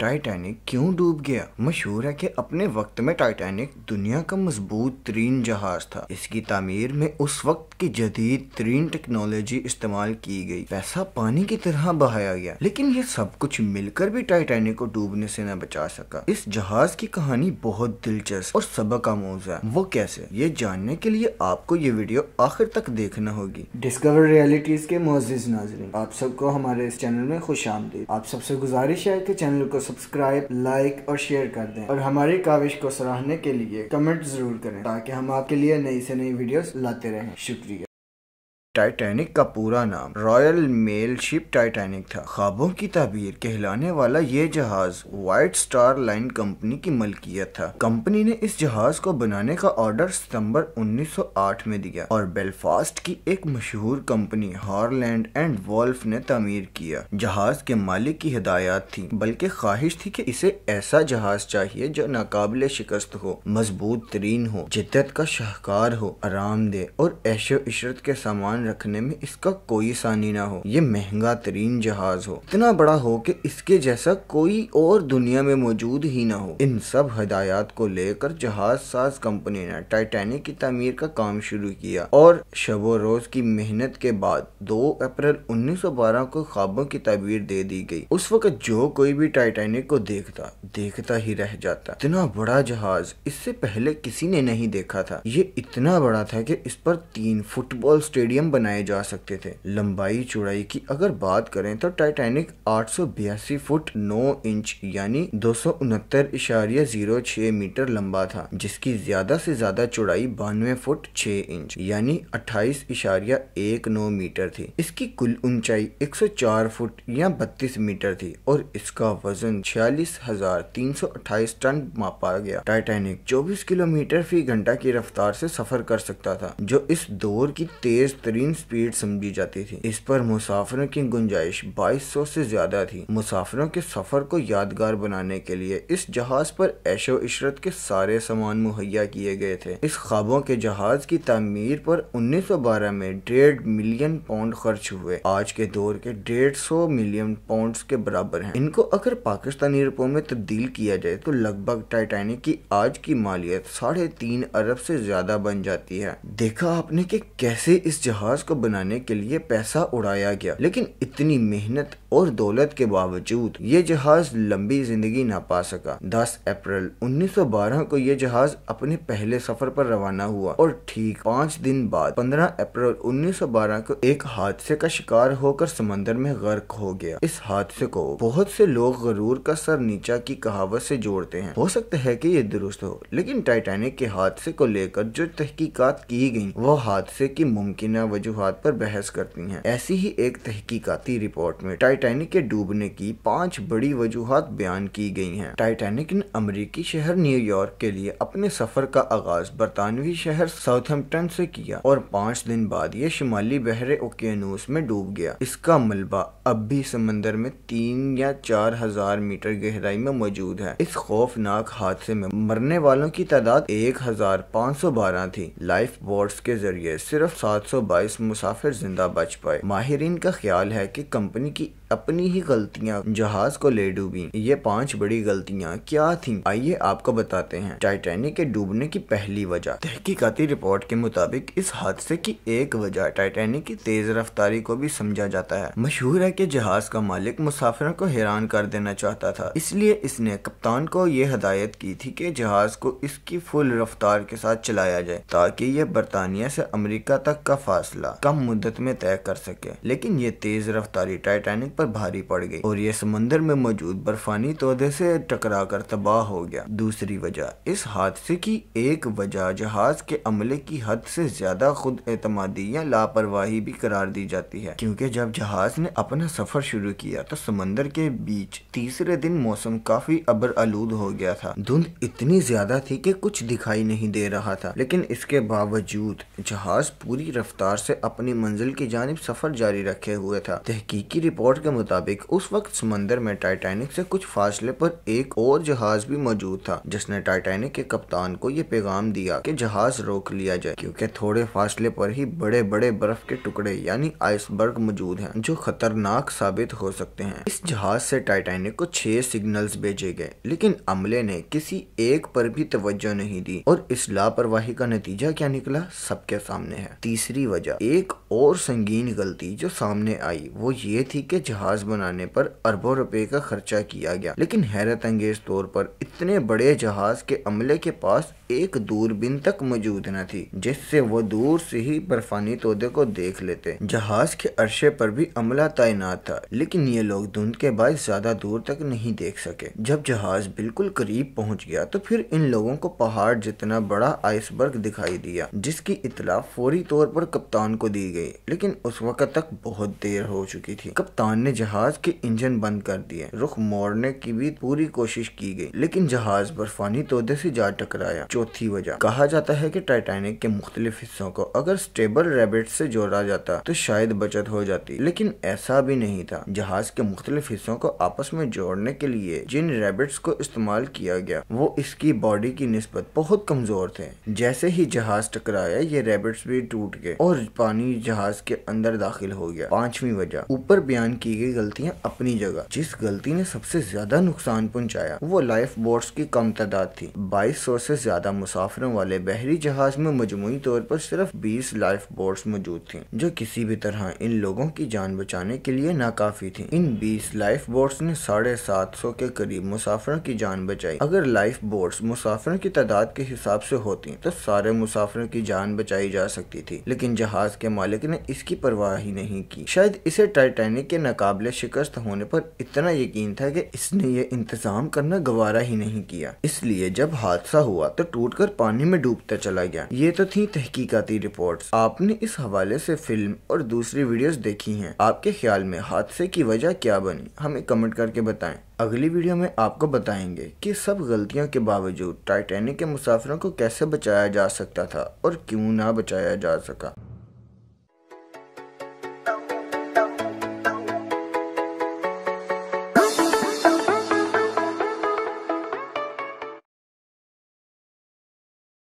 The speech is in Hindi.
टाइटैनिक क्यों डूब गया मशहूर है कि अपने वक्त में टाइटैनिक दुनिया का मजबूत तरीन जहाज था इसकी तामीर में उस वक्त की जदीद तरीन टेक्नोलॉजी इस्तेमाल की गई पैसा पानी की तरह बहाया गया लेकिन ये सब कुछ मिलकर भी टाइटैनिक को डूबने से न बचा सका इस जहाज की कहानी बहुत दिलचस्प और सबक आमोज है वो कैसे ये जानने के लिए आपको ये वीडियो आखिर तक देखना होगी डिस्कवर रियलिटीज के मोजिज नाजरिन आप सबको हमारे इस चैनल में खुश आमदी आप सबसे गुजारिश है की चैनल को सब्सक्राइब लाइक और शेयर कर दें और हमारी काविश को सराहने के लिए कमेंट जरूर करें ताकि हम आपके लिए नई से नई वीडियोस लाते रहें शुक्रिया टाइटैनिक का पूरा नाम रॉयल मेल शिप टाइटैनिक था ख्वाबों की तबीर कहलाने वाला ये जहाज व्हाइट स्टार लाइन कंपनी की मलकियत था कंपनी ने इस जहाज को बनाने का ऑर्डर सितंबर 1908 में दिया और बेलफास्ट की एक मशहूर कंपनी हॉर्लैंड एंड वॉल्फ ने तमीर किया जहाज के मालिक की हिदायत थी बल्कि ख्वाहिश थी की इसे ऐसा जहाज चाहिए जो नाकबले शिकस्त हो मजबूत तरीन हो जिद्दत का शाहकार हो आरामदेह और ऐशो इशरत के सामान रखने में इसका कोई सानी ना हो ये महंगा तरीन जहाज हो इतना बड़ा हो कि इसके जैसा कोई और दुनिया में मौजूद ही ना हो इन सब हदायत को लेकर जहाज साज कंपनी ने टाइटेनिक की तमीर का काम शुरू किया और शबो रोज की मेहनत के बाद 2 अप्रैल 1912 को ख्वाबों की तबीर दे दी गई उस वक्त जो कोई भी टाइटेनिक को देखता देखता ही रह जाता इतना बड़ा जहाज इससे पहले किसी ने नहीं देखा था ये इतना बड़ा था कि इस पर तीन फुटबॉल स्टेडियम बनाए जा सकते थे लंबाई चौड़ाई की अगर बात करें तो टाइटैनिक आठ फुट 9 इंच यानी दो मीटर लंबा था जिसकी ज्यादा से ज्यादा चौड़ाई बानवे फुट 6 इंच यानी अट्ठाईस इशारिया एक नौ मीटर थी इसकी कुल ऊंचाई 104 फुट या 32 मीटर थी और इसका वजन छियालीस हजार तीन सौ अट्ठाईस टन मापा गया टाइटैनिक 24 किलोमीटर फी घंटा की रफ्तार से सफर कर सकता था जो इस दौर की तेज तरीन बेहतरीन स्पीड समझी जाती थी इस पर मुसाफरों की गुंजाइश 2200 से ज्यादा थी मुसाफरों के सफर को यादगार बनाने के लिए इस जहाज पर ऐशो इशरत के सारे सामान मुहैया किए गए थे इस ख्वाबों के जहाज की तमीर पर 1912 में डेढ़ मिलियन पाउंड खर्च हुए आज के दौर के डेढ़ सौ मिलियन पाउंड के बराबर है इनको अगर पाकिस्तानी रुपयों में तब्दील किया जाए तो लगभग टाइटेनिक की आज की मालियत साढ़े तीन अरब से ज्यादा बन जाती है देखा आपने की कैसे इस जहाज जहाज को बनाने के लिए पैसा उड़ाया गया लेकिन इतनी मेहनत और दौलत के बावजूद ये जहाज लंबी जिंदगी ना पा सका 10 अप्रैल 1912 को ये जहाज अपने पहले सफर पर रवाना हुआ और ठीक पाँच दिन बाद 15 अप्रैल 1912 को एक हादसे का शिकार होकर समंदर में गर्क हो गया इस हादसे को बहुत से लोग गरूर का सर नीचा की कहावत से जोड़ते हैं हो सकता है कि ये दुरुस्त हो लेकिन टाइटैनिक के हादसे को लेकर जो तहकीकात की गई वो हादसे की मुमकिन वजह वजूहत पर बहस करती हैं ऐसी ही एक तहकीकती रिपोर्ट में टाइटैनिक के डूबने की पांच बड़ी वजूहत बयान की गई हैं टाइटैनिक ने अमरीकी शहर न्यूयॉर्क के लिए अपने सफर का आगाज बरतानवी शहर साउथहम्पटन से किया और पाँच दिन बाद ये शिमाली बहरे ओकियानूस में डूब गया इसका मलबा अब भी समंदर में तीन या चार हजार मीटर गहराई में मौजूद है इस खौफनाक हादसे में मरने वालों की तादाद एक हजार पाँच सौ बारह थी लाइफ बोट्स के जरिए सिर्फ सात सौ बाईस मुसाफिर जिंदा बच पाए माहरीन का ख्याल है कि कंपनी की अपनी ही गलतियाँ जहाज को ले डूबी ये पांच बड़ी गलतियाँ क्या थी आइए आपको बताते हैं टाइटैनिक के डूबने की पहली वजह तहकीकती रिपोर्ट के मुताबिक इस हादसे की एक वजह टाइटैनिक की तेज रफ्तारी को भी समझा जाता है मशहूर है की जहाज का मालिक मुसाफिरों को हैरान कर देना चाहता था इसलिए इसने कप्तान को ये हदायत की थी की जहाज को इसकी फुल रफ्तार के साथ चलाया जाए ताकि ये बरतानिया से अमरीका तक का फासला कम मुद्दत में तय कर सके लेकिन ये तेज रफ्तारी टाइटैनिक पर भारी पड़ गई और ये समुन्द्र में मौजूद बर्फानी तोदे से टकरा कर तबाह हो गया दूसरी वजह इस हादसे की एक वजह जहाज के अमले की हद से ज्यादा खुद एतमादी या लापरवाही भी करार दी जाती है क्योंकि जब जहाज ने अपना सफर शुरू किया तो समंदर के बीच तीसरे दिन मौसम काफी अबर आलूद हो गया था धुंध इतनी ज्यादा थी कि कुछ दिखाई नहीं दे रहा था लेकिन इसके बावजूद जहाज पूरी रफ्तार से अपनी मंजिल की जानब सफर जारी रखे हुए था तहकीकी रिपोर्ट के मुताबिक उस वक्त समंदर में टाइटैनिक से कुछ फासले पर एक और जहाज भी मौजूद था जिसने टाइटैनिक के कप्तान को यह पैगाम दिया कि जहाज रोक लिया जाए क्योंकि थोड़े फासले पर ही बड़े बड़े बर्फ के टुकड़े यानी आइसबर्ग मौजूद हैं जो खतरनाक साबित हो सकते हैं इस जहाज से टाइटैनिक को छह सिग्नल भेजे गए लेकिन अमले ने किसी एक पर भी तवज्जो नहीं दी और इस लापरवाही का नतीजा क्या निकला सबके सामने है तीसरी वजह एक और संगीन गलती जो सामने आई वो ये थी कि जहाज बनाने पर अरबों रुपए का खर्चा किया गया लेकिन हैरत अंगेज तौर पर इतने बड़े जहाज के अमले के पास एक दूरबीन तक मौजूद न थी जिससे वो दूर से ही बर्फानी तोदे को देख लेते जहाज के अरशे पर भी अमला तैनात था लेकिन ये लोग धुंध के बाद ज्यादा दूर तक नहीं देख सके जब जहाज बिल्कुल करीब पहुँच गया तो फिर इन लोगों को पहाड़ जितना बड़ा आइसबर्ग दिखाई दिया जिसकी इतला फौरी तौर पर कप्तान को दी गई लेकिन उस वक्त तक बहुत देर हो चुकी थी कप्तान हमने जहाज के इंजन बंद कर दिए रुख मोड़ने की भी पूरी कोशिश की गई लेकिन जहाज बर्फानी तोदे से जा टकराया चौथी वजह कहा जाता है कि टाइटैनिक के मुख्तलिफ हिस्सों को अगर स्टेबल रेबिट से जोड़ा जाता तो शायद बचत हो जाती लेकिन ऐसा भी नहीं था जहाज के मुख्तलिफ हिस्सों को आपस में जोड़ने के लिए जिन रेबिट्स को इस्तेमाल किया गया वो इसकी बॉडी की नस्बत बहुत कमजोर थे जैसे ही जहाज टकराया ये रेबिट्स भी टूट गए और पानी जहाज के अंदर दाखिल हो गया पांचवी वजह ऊपर बयान की की गई गलतियाँ अपनी जगह जिस गलती ने सबसे ज्यादा नुकसान पहुंचाया वो लाइफ बोट्स की कम तादाद थी बाईस सौ से ज्यादा मुसाफिरों वाले बहरी जहाज में मजमुई तौर पर सिर्फ बीस लाइफ बोट्स मौजूद थी जो किसी भी तरह इन लोगों की जान बचाने के लिए नाकाफी थी इन बीस लाइफ बोट्स ने साढ़े सात सौ के करीब मुसाफिरों की जान बचाई अगर लाइफ बोट्स मुसाफिरों की तादाद के हिसाब से होती तो सारे मुसाफिरों की जान बचाई जा सकती थी लेकिन जहाज के मालिक ने इसकी परवाह ही नहीं की शायद इसे टाइटैनिक के नकार काबिल शिकस्त होने पर इतना यकीन था कि इसने ये इंतजाम करना गवारा ही नहीं किया इसलिए जब हादसा हुआ तो टूटकर पानी में डूबता चला गया ये तो थी तहकीकती रिपोर्ट आपने इस हवाले से फिल्म और दूसरी वीडियोस देखी हैं आपके ख्याल में हादसे की वजह क्या बनी हमें कमेंट करके बताए अगली वीडियो में आपको बताएंगे कि सब गलतियों के बावजूद टाइटैनिक के मुसाफिरों को कैसे बचाया जा सकता था और क्यों ना बचाया जा सका